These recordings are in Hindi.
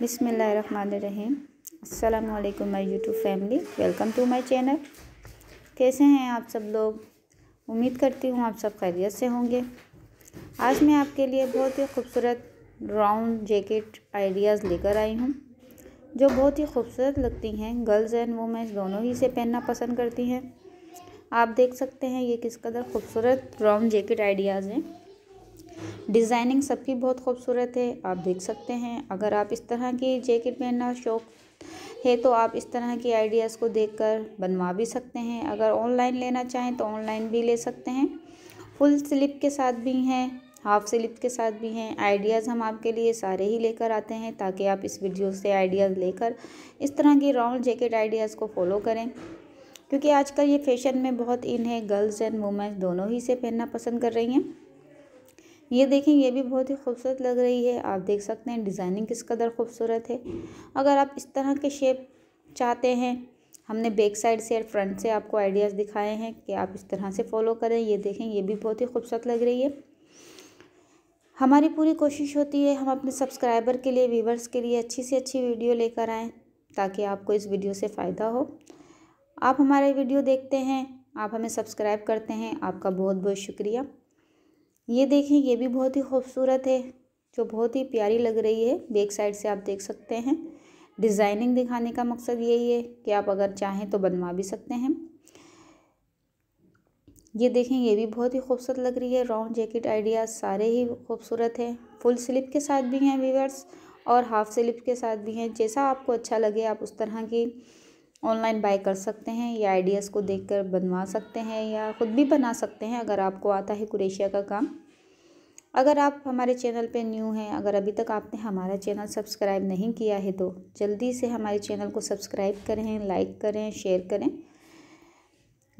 बिसमीम अल्लाम my YouTube family welcome to my channel कैसे हैं आप सब लोग उम्मीद करती हूँ आप सब खैरियत से होंगे आज मैं आपके लिए बहुत ही खूबसूरत राउंड जैकेट आइडियाज़ लेकर आई हूँ जो बहुत ही खूबसूरत लगती हैं गर्ल्स एंड वुमेंस दोनों ही से पहनना पसंद करती हैं आप देख सकते हैं ये किस कदर खूबसूरत राउंड जैकेट आइडियाज़ हैं डिज़ाइनिंग सबकी बहुत खूबसूरत है आप देख सकते हैं अगर आप इस तरह की जैकेट पहनना शौक है तो आप इस तरह की आइडियाज़ को देखकर बनवा भी सकते हैं अगर ऑनलाइन लेना चाहें तो ऑनलाइन भी ले सकते हैं फुल स्लिप के साथ भी हैं हाफ स्लिप के साथ भी हैं आइडियाज़ हम आपके लिए सारे ही लेकर आते हैं ताकि आप इस वीडियो से आइडियाज़ लेकर इस तरह की राउंड जैकेट आइडियाज़ को फॉलो करें क्योंकि आजकल ये फैशन में बहुत इन है गर्ल्स एंड वुमेंस दोनों ही से पहनना पसंद कर रही हैं ये देखें ये भी बहुत ही खूबसूरत लग रही है आप देख सकते हैं डिज़ाइनिंग किस कदर खूबसूरत है अगर आप इस तरह के शेप चाहते हैं हमने बैक साइड से और फ्रंट से आपको आइडियाज़ दिखाए हैं कि आप इस तरह से फॉलो करें ये देखें ये भी बहुत ही खूबसूरत लग रही है हमारी पूरी कोशिश होती है हम अपने सब्सक्राइबर के लिए व्यूवर्स के लिए अच्छी से अच्छी वीडियो लेकर आएँ ताकि आपको इस वीडियो से फ़ायदा हो आप हमारे वीडियो देखते हैं आप हमें सब्सक्राइब करते हैं आपका बहुत बहुत शुक्रिया ये देखें ये भी बहुत ही खूबसूरत है जो बहुत ही प्यारी लग रही है बैक साइड से आप देख सकते हैं डिज़ाइनिंग दिखाने का मकसद यही है कि आप अगर चाहें तो बनवा भी सकते हैं ये देखें ये भी बहुत ही खूबसूरत लग रही है राउंड जैकेट आइडिया सारे ही खूबसूरत हैं फुल स्लिप के साथ भी हैं वीवर्स और हाफ स्लिप के साथ भी हैं जैसा आपको अच्छा लगे आप उस तरह की ऑनलाइन बाय कर सकते हैं या आइडियाज़ को देखकर बनवा सकते हैं या ख़ुद भी बना सकते हैं अगर आपको आता है कुरेशिया का काम अगर आप हमारे चैनल पे न्यू हैं अगर अभी तक आपने हमारा चैनल सब्सक्राइब नहीं किया है तो जल्दी से हमारे चैनल को सब्सक्राइब करें लाइक करें शेयर करें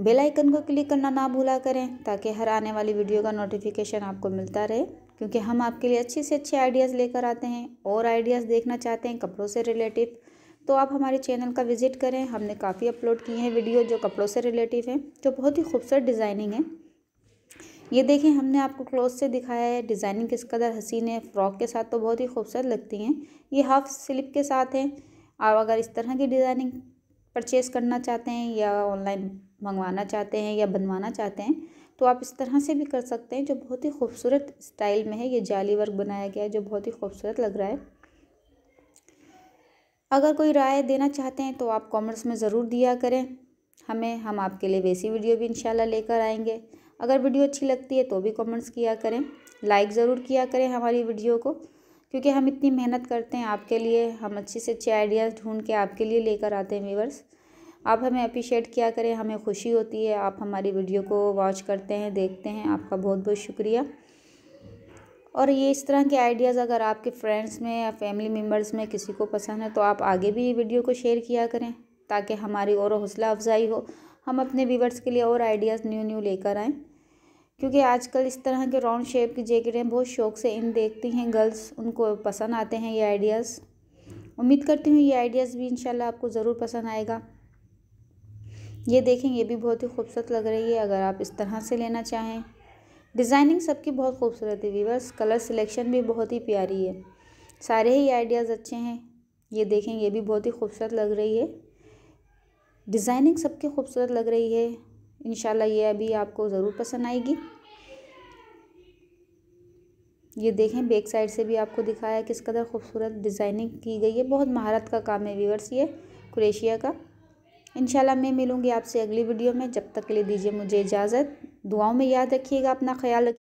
बेल आइकन को क्लिक करना ना भूला करें ताकि हर आने वाली वीडियो का नोटिफिकेशन आपको मिलता रहे क्योंकि हम आपके लिए अच्छे से अच्छे आइडियाज़ लेकर आते हैं और आइडियाज़ देखना चाहते हैं कपड़ों से रिलेटिव तो आप हमारे चैनल का विज़िट करें हमने काफ़ी अपलोड किए हैं वीडियो जो कपड़ों से रिलेटिव हैं जो बहुत ही खूबसूरत डिज़ाइनिंग है ये देखें हमने आपको क्लोथ से दिखाया है डिज़ाइनिंग किस कदर हसीन है फ्रॉक के साथ तो बहुत ही खूबसूरत लगती हैं ये हाफ स्लिप के साथ हैं आप अगर इस तरह की डिज़ाइनिंग परचेज़ करना चाहते हैं या ऑनलाइन मंगवाना चाहते हैं या बनवाना चाहते हैं तो आप इस तरह से भी कर सकते हैं जो बहुत ही खूबसूरत स्टाइल में है ये जाली वर्क बनाया गया है जो बहुत ही खूबसूरत लग रहा है अगर कोई राय देना चाहते हैं तो आप कमेंट्स में ज़रूर दिया करें हमें हम आपके लिए वैसी वीडियो भी इंशाल्लाह लेकर आएंगे अगर वीडियो अच्छी लगती है तो भी कमेंट्स किया करें लाइक ज़रूर किया करें हमारी वीडियो को क्योंकि हम इतनी मेहनत करते हैं आपके लिए हम अच्छे से अच्छे आइडियाज़ ढूंढ के आपके लिए लेकर आते हैं व्यूवर्स आप हमें अप्रिशिएट किया करें हमें खुशी होती है आप हमारी वीडियो को वॉच करते हैं देखते हैं आपका बहुत बहुत शुक्रिया और ये इस तरह के आइडियाज़ अगर आपके फ्रेंड्स में या फैमिली मेम्बर्स में किसी को पसंद है तो आप आगे भी ये वीडियो को शेयर किया करें ताकि हमारी और हौसला अफजाई हो हम अपने व्यूवर्स के लिए और आइडियाज़ न्यू न्यू लेकर आएँ क्योंकि आजकल इस तरह के राउंड शेप की जैकेटें बहुत शौक से इन देखती हैं गर्ल्स उनको पसंद आते हैं ये आइडियाज़ उम्मीद करती हूँ ये आइडियाज़ भी इंशाल्लाह आपको ज़रूर पसंद आएगा ये देखें ये भी बहुत ही खूबसूरत लग रही है अगर आप इस तरह से लेना चाहें डिज़ाइनिंग सबकी बहुत खूबसूरत है वीवर्स कलर सिलेक्शन भी बहुत ही प्यारी है सारे ही आइडियाज़ अच्छे हैं ये देखें ये भी बहुत ही खूबसूरत लग रही है डिज़ाइनिंग सबकी खूबसूरत लग रही है इन ये अभी आपको ज़रूर पसंद आएगी ये देखें बैक साइड से भी आपको दिखाया है किस कदर खूबसूरत डिज़ाइनिंग की गई है बहुत महारत का काम है व्यूवर्स ये क्रेशिया का इनशाला मैं मिलूँगी आपसे अगली वीडियो में जब तक के लिए दीजिए मुझे इजाज़त दुआओं में याद रखिएगा अपना ख्याल